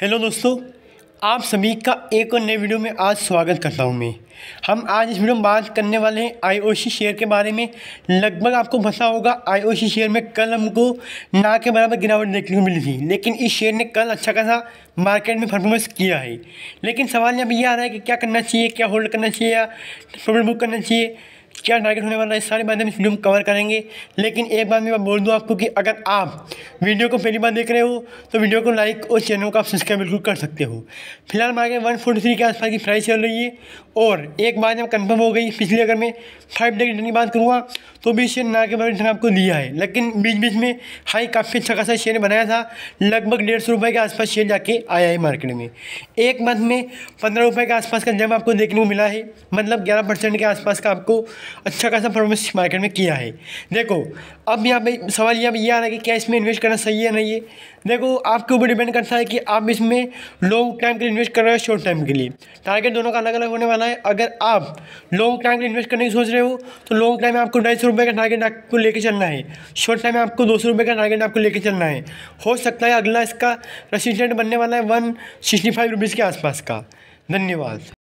hello दोस्तों आप सभी का एक और नए वीडियो में आज स्वागत करता हूं मैं हम आज इस वीडियो में बात करने वाले हैं आईओसी शेयर के बारे में लगभग आपको पता होगा आईओसी शेयर में कल हमको ना के बराबर गिरावट देखने को मिली थी लेकिन इस शेयर ने कल अच्छा खासा मार्केट में परफॉर्मेंस किया है लेकिन सवाल यहाँ पर यह आ रहा है कि क्या करना चाहिए क्या होल्ड करना चाहिए या प्रॉफिट बुक करना चाहिए क्या टारगेट होने वाला है सारे बातें हम इस वीडियो में कवर करेंगे लेकिन एक बार मैं बोल दूँ आपको कि अगर आप वीडियो को पहली बार देख रहे हो तो वीडियो को लाइक और चैनल को आप सब्सक्राइब बिल्कुल कर सकते हो फिलहाल मार्केट वन फोर्टी थ्री के आसपास की प्राइस चल रही है और एक बार जब कन्फर्म हो गई पिछले अगर मैं फाइव डे की बात करूँगा तो भी शेयर ना के बारे में आपको दिया है लेकिन बीच बीच में हाई काफ़ी अच्छा खासा शेयर बनाया था लगभग डेढ़ सौ रुपये के आसपास शेयर जाके आया है मार्केट में एक मंथ में पंद्रह रुपये के आसपास का जम आपको देखने को मिला है मतलब ग्यारह परसेंट के आसपास का आपको अच्छा खासा परफॉर्मेंस मार्केट में किया है देखो अब यहाँ पे सवाल यहाँ पर ये आ रहा है कि क्या इसमें इन्वेस्ट करना सही है नहीं है देखो आपके ऊपर डिपेंड करता है कि आप इसमें लॉन्ग टाइम के लिए इन्वेस्ट कर रहे हो शॉर्ट टाइम के लिए टारगेट दोनों का अलग अलग होने वाला है अगर आप लॉन्ग टाइम के लिए इन्वेस्ट करने की सोच रहे हो तो लॉन्ग टाइम में आपको ढाई सौ का टारगेट आपको लेकर चलना है शॉर्ट टाइम में आपको दो सौ का टारगेट आपको लेकर चलना है हो सकता है अगला इसका रेसिडेंट बनने वाला है वन सिक्सटी फाइव रुपीज़ के आसपास का धन्यवाद